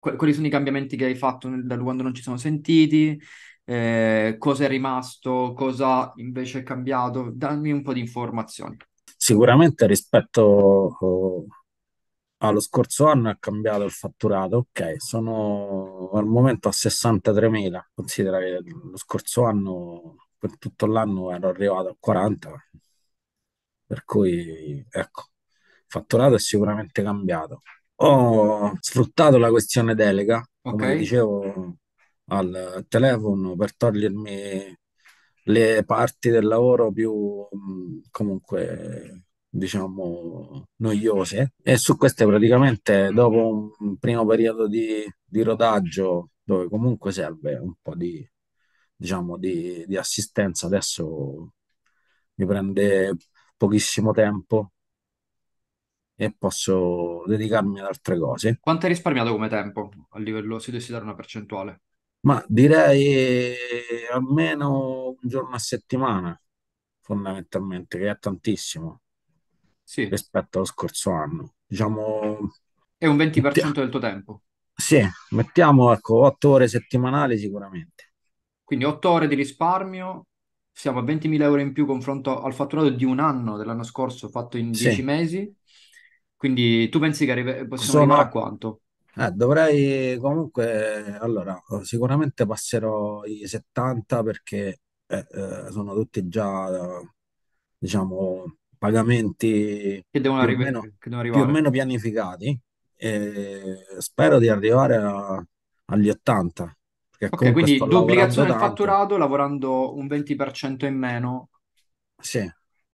quali sono i cambiamenti che hai fatto nel- da quando non ci sono sentiti, eh, cosa è rimasto, cosa invece è cambiato, dammi un po' di informazioni. Sicuramente rispetto oh, allo scorso anno è cambiato il fatturato, ok, sono al momento a 63.000, considera che lo scorso anno, per tutto l'anno ero arrivato a 40, per cui ecco, il fatturato è sicuramente cambiato ho sfruttato la questione delega, come Ok. dicevo al telefono, per togliermi le parti del lavoro più mm, comunque diciamo noiose e su queste praticamente mm. dopo un primo periodo di, di rodaggio dove comunque serve un po' di diciamo di, di assistenza adesso mi prende pochissimo tempo e posso dedicarmi ad altre cose. Quanto hai risparmiato come tempo a livello, se dovessi dare una percentuale? Ma direi almeno un giorno a settimana, fondamentalmente, che è tantissimo sì. rispetto allo scorso anno. Diciamo... È un 20% mettiamo... del tuo tempo? Sì, mettiamo ecco, 8 ore settimanali sicuramente. Quindi 8 ore di risparmio, siamo a 20.000 euro in più confronto al fatturato di un anno dell'anno scorso fatto in sì. 10 mesi. Quindi tu pensi che arri- possiamo arrivare a quanto? Eh, dovrei comunque, allora, sicuramente passerò i 70 perché eh, eh, sono tutti già, diciamo, pagamenti Che devono, più o arri- meno, che devono più o arrivare? meno pianificati. E spero di arrivare a- agli 80, perché Ok, comunque quindi lavorando duplicazione del tanto. fatturato lavorando un 20% in meno. Sì,